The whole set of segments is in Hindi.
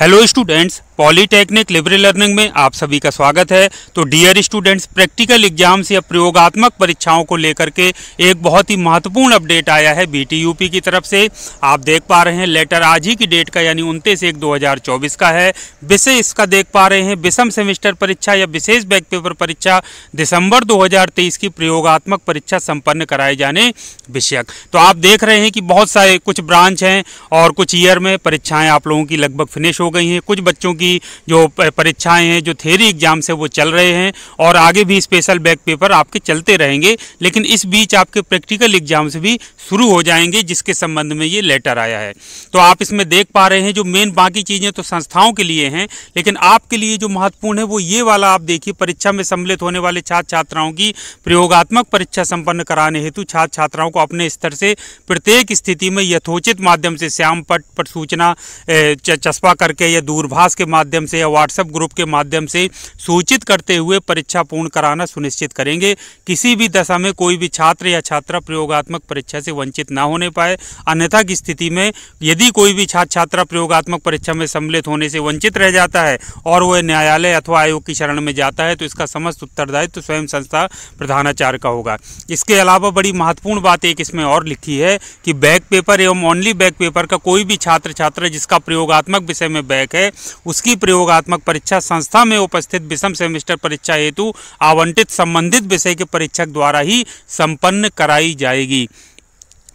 hello students polytechnic liberal learning में आप सभी का स्वागत है तो डियर स्टूडेंट्स प्रैक्टिकल एग्जाम्स या प्रयोगात्मक परीक्षाओं को लेकर के एक बहुत ही महत्वपूर्ण अपडेट आया है बीटीयूपी की तरफ से आप देख पा रहे हैं लेटर आज ही की डेट का यानी उनतीस एक 2024 का है विषय इसका देख पा रहे हैं विषम सेमिस्टर परीक्षा या विशेष बैक पेपर परीक्षा दिसंबर दो की प्रयोगात्मक परीक्षा सम्पन्न कराए जाने विषयक तो आप देख रहे हैं कि बहुत सारे कुछ ब्रांच हैं और कुछ ईयर में परीक्षाएँ आप लोगों की लगभग फिनिश हो गई हैं कुछ बच्चों की जो परीक्षाएं हैं जो थेरी एग्जाम से वो चल रहे हैं और आगे भी स्पेशल बैक पेपर आपके चलते रहेंगे लेकिन इस बीच आपके प्रैक्टिकल एग्ज़ाम्स भी शुरू हो जाएंगे जिसके संबंध में ये लेटर आया है तो आप इसमें देख पा रहे हैं जो मेन बाकी चीज़ें तो संस्थाओं के लिए हैं लेकिन आपके लिए जो महत्वपूर्ण है वो ये वाला आप देखिए परीक्षा में सम्मिलित होने वाले छात्र छात्राओं की प्रयोगात्मक परीक्षा संपन्न कराने हेतु छात्र छात्राओं को अपने स्तर से प्रत्येक स्थिति में यथोचित माध्यम से श्याम पट पर सूचना चस्पा कर करके या दूरभाष के माध्यम से या व्हाट्सएप ग्रुप के माध्यम से सूचित करते हुए परीक्षा पूर्ण कराना सुनिश्चित करेंगे किसी भी दशा में कोई भी छात्र या छात्रा प्रयोगात्मक परीक्षा से वंचित ना होने पाए अन्यथा की स्थिति में यदि कोई भी छात्र छात्रा प्रयोगात्मक परीक्षा में सम्मिलित होने से वंचित रह जाता है और वह न्यायालय अथवा आयोग की शरण में जाता है तो इसका समस्त उत्तरदायित्व तो स्वयं संस्था प्रधानाचार्य का होगा इसके अलावा बड़ी महत्वपूर्ण बात एक इसमें और लिखी है कि बैक पेपर एवं ओनली बैक पेपर का कोई भी छात्र छात्रा जिसका प्रयोगात्मक विषय में बैक है उसकी प्रयोगात्मक परीक्षा संस्था में उपस्थित विषम सेमेस्टर परीक्षा हेतु आवंटित संबंधित विषय के परीक्षक द्वारा ही संपन्न कराई जाएगी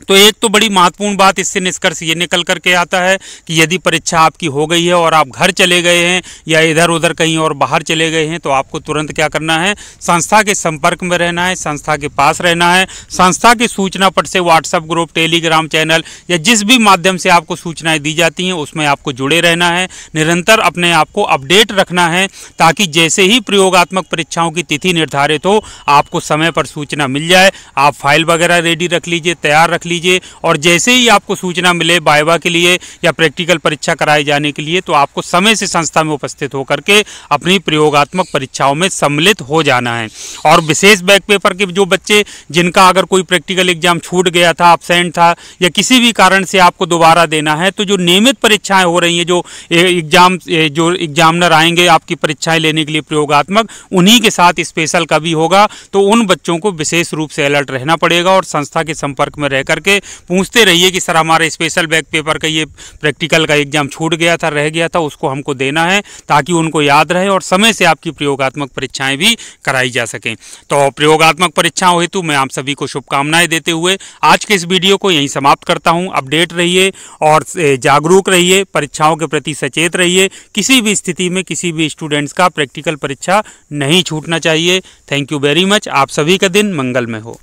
तो एक तो बड़ी महत्वपूर्ण बात इससे निष्कर्ष ये निकल करके आता है कि यदि परीक्षा आपकी हो गई है और आप घर चले गए हैं या इधर उधर कहीं और बाहर चले गए हैं तो आपको तुरंत क्या करना है संस्था के संपर्क में रहना है संस्था के पास रहना है संस्था के सूचना पट से व्हाट्सएप ग्रुप टेलीग्राम चैनल या जिस भी माध्यम से आपको सूचनाएँ दी जाती हैं उसमें आपको जुड़े रहना है निरंतर अपने आप को अपडेट रखना है ताकि जैसे ही प्रयोगात्मक परीक्षाओं की तिथि निर्धारित हो आपको समय पर सूचना मिल जाए आप फाइल वगैरह रेडी रख लीजिए तैयार रख लीजिए लीजिए और जैसे ही आपको सूचना मिले बायवा के लिए या प्रैक्टिकल परीक्षा कराए जाने के लिए तो आपको समय से संस्था में उपस्थित होकर के अपनी प्रयोगात्मक परीक्षाओं में सम्मिलित हो जाना है और विशेष बैक पेपर के जो बच्चे जिनका अगर कोई प्रैक्टिकल एग्जाम छूट गया था अपसेंट था या किसी भी कारण से आपको दोबारा देना है तो जो नियमित परीक्षाएं हो रही हैं जो एग्जाम जो एग्जामिनर आएंगे आपकी परीक्षाएं लेने के लिए प्रयोगात्मक उन्हीं के साथ स्पेशल का भी होगा तो उन बच्चों को विशेष रूप से अलर्ट रहना पड़ेगा और संस्था के संपर्क में रहकर करके पूछते रहिए कि सर हमारे स्पेशल बैक पेपर का ये प्रैक्टिकल का एग्जाम छूट गया था रह गया था उसको हमको देना है ताकि उनको याद रहे और समय से आपकी प्रयोगात्मक परीक्षाएँ भी कराई जा सकें तो प्रयोगात्मक परीक्षाओं हेतु मैं आप सभी को शुभकामनाएं देते हुए आज के इस वीडियो को यहीं समाप्त करता हूं अपडेट रहिए और जागरूक रहिए परीक्षाओं के प्रति सचेत रहिए किसी भी स्थिति में किसी भी स्टूडेंट्स का प्रैक्टिकल परीक्षा नहीं छूटना चाहिए थैंक यू वेरी मच आप सभी का दिन मंगल में हो